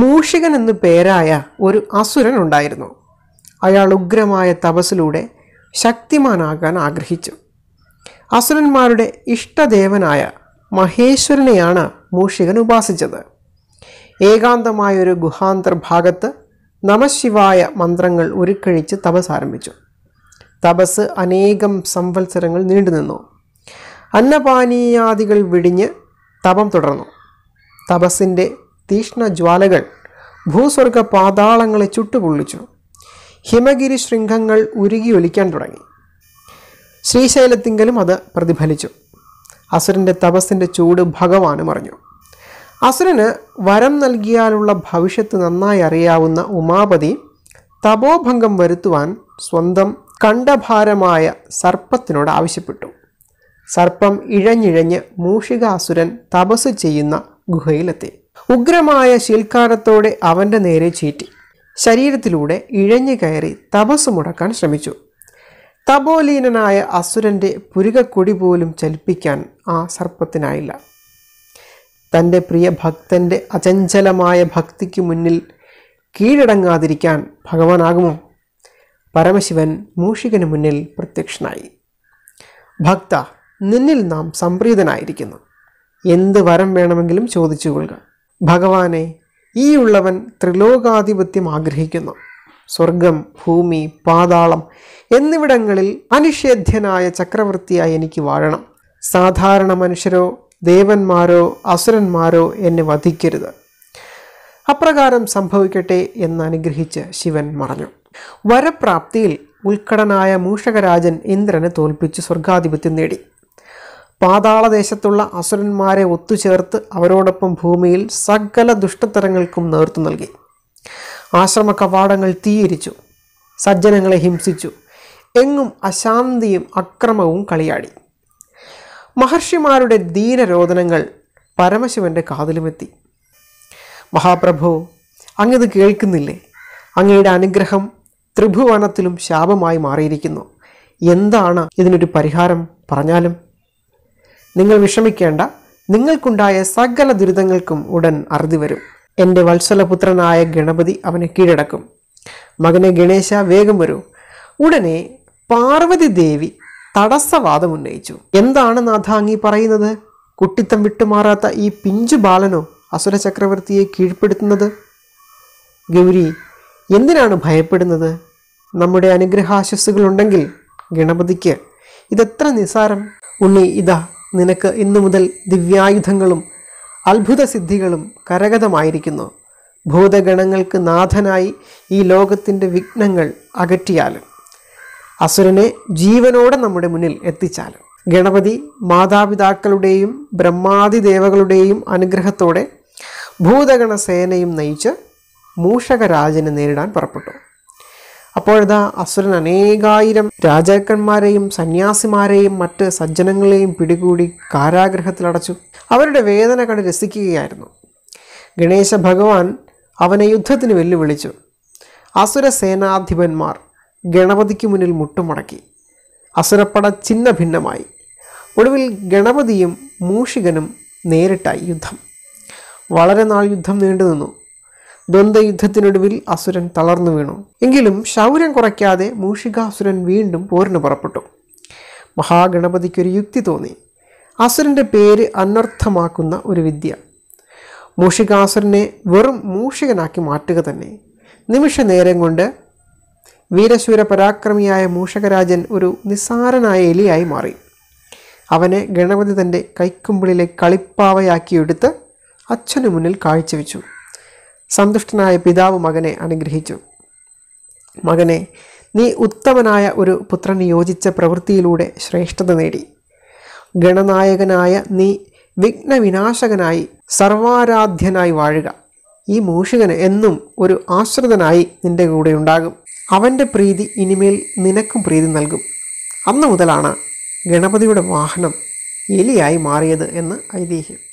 മൂഷികൻ എന്നു പേരായ ഒരു അസുരൻ ഉണ്ടായിരുന്നു അയാൾ ഉഗ്രമായ തപസ്സിലൂടെ ശക്തിമാനാകാൻ ആഗ്രഹിച്ചു അസുരന്മാരുടെ ഇഷ്ടദേവനായ മഹേശ്വരനെയാണ് മൂഷികൻ ഉപാസിച്ചത് ഏകാന്തമായ ഒരു ഗുഹാന്തർ ഭാഗത്ത് നമശിവായ മന്ത്രങ്ങൾ ഉരുക്കഴിച്ച് തപസ് ആരംഭിച്ചു തപസ് അനേകം സംവത്സരങ്ങൾ നീണ്ടുനിന്നു അന്നപാനീയാദികൾ വിടിഞ്ഞ് തപം തുടർന്നു തപസ്സിൻ്റെ തീഷ്ണജ്വാലകൾ ജ്വാലകൾ ഭൂസ്വർഗ പാതാളങ്ങളെ ചുട്ടുപൊള്ളിച്ചു ഹിമഗിരി ശൃംഖങ്ങൾ ഉരുകിയൊലിക്കാൻ തുടങ്ങി ശ്രീശൈലത്തിങ്കലും അത് പ്രതിഫലിച്ചു അസുരൻ്റെ തപസ്സിൻ്റെ ചൂട് ഭഗവാനും അറിഞ്ഞു അസുരന് വരം നൽകിയാലുള്ള ഭവിഷ്യത്ത് നന്നായി അറിയാവുന്ന ഉമാപതി തപോഭംഗം വരുത്തുവാൻ സ്വന്തം കണ്ഠഭാരമായ സർപ്പത്തിനോട് ആവശ്യപ്പെട്ടു സർപ്പം ഇഴഞ്ഞിഴഞ്ഞ് മൂഷികാസുരൻ തപസ് ചെയ്യുന്ന ഗുഹയിലെത്തി ഉഗ്രമായ ശീൽക്കാരത്തോടെ അവൻ്റെ നേരെ ചീറ്റി ശരീരത്തിലൂടെ ഇഴഞ്ഞു കയറി തപസ് മുടക്കാൻ ശ്രമിച്ചു തപോലീനനായ അസുരൻ്റെ പുരുകക്കൊടി പോലും ചലിപ്പിക്കാൻ ആ സർപ്പത്തിനായില്ല തൻ്റെ പ്രിയ ഭക്തൻ്റെ അചഞ്ചലമായ ഭക്തിക്ക് മുന്നിൽ കീഴടങ്ങാതിരിക്കാൻ ഭഗവാനാകുമോ പരമശിവൻ മൂഷികന് മുന്നിൽ പ്രത്യക്ഷനായി ഭക്ത നിന്നിൽ നാം സംപ്രീതനായിരിക്കുന്നു എന്ത് വരം വേണമെങ്കിലും ചോദിച്ചു കൊള്ളുക ഭഗവാനെ ഈ ഉള്ളവൻ ത്രിലോകാധിപത്യം ആഗ്രഹിക്കുന്നു സ്വർഗം ഭൂമി പാതാളം എന്നിവിടങ്ങളിൽ അനിഷേധ്യനായ ചക്രവർത്തിയായി എനിക്ക് വാഴണം സാധാരണ മനുഷ്യരോ ദേവന്മാരോ അസുരന്മാരോ എന്നെ വധിക്കരുത് അപ്രകാരം സംഭവിക്കട്ടെ എന്ന് അനുഗ്രഹിച്ച് ശിവൻ മറഞ്ഞു വരപ്രാപ്തിയിൽ ഉത്കടനായ മൂഷകരാജൻ ഇന്ദ്രനെ തോൽപ്പിച്ച് സ്വർഗാധിപത്യം നേടി പാതാളദേശത്തുള്ള അസുരന്മാരെ ഒത്തുചേർത്ത് അവരോടൊപ്പം ഭൂമിയിൽ സകല ദുഷ്ടതരങ്ങൾക്കും നേർത്തു നൽകി ആശ്രമ കവാടങ്ങൾ തീയരിച്ചു സജ്ജനങ്ങളെ ഹിംസിച്ചു എങ്ങും അശാന്തിയും അക്രമവും കളിയാടി മഹർഷിമാരുടെ ദീനരോധനങ്ങൾ പരമശിവൻ്റെ കാതിലുമെത്തി മഹാപ്രഭു അങ്ങത് കേൾക്കുന്നില്ലേ അങ്ങയുടെ അനുഗ്രഹം ത്രിഭുവനത്തിലും ശാപമായി മാറിയിരിക്കുന്നു എന്താണ് ഇതിനൊരു പരിഹാരം പറഞ്ഞാലും നിങ്ങൾ വിഷമിക്കേണ്ട നിങ്ങൾക്കുണ്ടായ സകല ദുരിതങ്ങൾക്കും ഉടൻ അറുതി വരും എൻ്റെ വത്സലപുത്രനായ ഗണപതി അവനെ കീഴടക്കും മകനെ ഗണേശ വേഗം വരൂ ഉടനെ പാർവതി ദേവി തടസ്സവാദം ഉന്നയിച്ചു എന്താണ് നാഥാങ്ങി പറയുന്നത് കുട്ടിത്തം വിട്ടുമാറാത്ത ഈ പിഞ്ചു ബാലനോ അസുര ചക്രവർത്തിയെ കീഴ്പ്പെടുത്തുന്നത് ഗൗരി എന്തിനാണ് ഭയപ്പെടുന്നത് നമ്മുടെ അനുഗ്രഹാശസ്സുകളുണ്ടെങ്കിൽ ഗണപതിക്ക് ഇതെത്ര നിസാരം ഉണ്ണി ഇതാ നിനക്ക് ഇന്നു മുതൽ ദിവ്യായുധങ്ങളും അത്ഭുത സിദ്ധികളും കരഗതമായിരിക്കുന്നു ഭൂതഗണങ്ങൾക്ക് നാഥനായി ഈ ലോകത്തിൻ്റെ വിഘ്നങ്ങൾ അകറ്റിയാലും അസുരനെ ജീവനോടെ നമ്മുടെ മുന്നിൽ എത്തിച്ചാലും ഗണപതി മാതാപിതാക്കളുടെയും ബ്രഹ്മാതിദേവകളുടെയും ദേവകളുടെയും അനുഗ്രഹത്തോടെ ഭൂതഗണ സേനയും നയിച്ച് മൂഷകരാജനെ നേരിടാൻ പുറപ്പെട്ടു അപ്പോഴതാ അസുരൻ അനേകായിരം രാജാക്കന്മാരെയും സന്യാസിമാരെയും മറ്റ് സജ്ജനങ്ങളെയും പിടികൂടി കാരാഗ്രഹത്തിലടച്ചു അവരുടെ വേദന കണ്ട് രസിക്കുകയായിരുന്നു ഗണേശ ഭഗവാൻ അവനെ യുദ്ധത്തിന് വെല്ലുവിളിച്ചു അസുര സേനാധിപന്മാർ ഗണപതിക്ക് മുന്നിൽ മുട്ടുമടക്കി അസുരപ്പട ചിന്ന ഭിന്നമായി ഒടുവിൽ ഗണപതിയും മൂഷികനും നേരിട്ടായി യുദ്ധം വളരെ നാൾ യുദ്ധം നീണ്ടുനിന്നു ദ്വന്ദ്വയുദ്ധത്തിനൊടുവിൽ അസുരൻ തളർന്നു വീണു എങ്കിലും ശൗര്യം കുറയ്ക്കാതെ മൂഷികാസുരൻ വീണ്ടും പോരിന് പുറപ്പെട്ടു മഹാഗണപതിക്കൊരു യുക്തി തോന്നി അസുരൻ്റെ പേര് അനർത്ഥമാക്കുന്ന ഒരു വിദ്യ മൂഷികാസുരനെ വെറും മൂഷികനാക്കി മാറ്റുക തന്നെ നിമിഷ നേരം കൊണ്ട് വീരശൂര പരാക്രമിയായ മൂഷകരാജൻ ഒരു നിസ്സാരനായ എലിയായി മാറി അവനെ ഗണപതി തൻ്റെ കൈക്കുമ്പിളിലെ കളിപ്പാവയാക്കിയെടുത്ത് അച്ഛനു മുന്നിൽ കാഴ്ചവെച്ചു സന്തുഷ്ടനായ പിതാവ് മകനെ അനുഗ്രഹിച്ചു മകനെ നീ ഉത്തമനായ ഒരു പുത്രൻ യോജിച്ച പ്രവൃത്തിയിലൂടെ ശ്രേഷ്ഠത നേടി ഗണനായകനായ നീ വിഘ്നവിനാശകനായി സർവാരാധ്യനായി വാഴുക ഈ മൂഷികന് എന്നും ഒരു ആശ്രിതനായി നിന്റെ കൂടെ ഉണ്ടാകും അവൻ്റെ പ്രീതി ഇനിമേൽ നിനക്കും പ്രീതി നൽകും അന്നു മുതലാണ് ഗണപതിയുടെ വാഹനം എലിയായി മാറിയത് എന്ന് ഐതിഹ്യം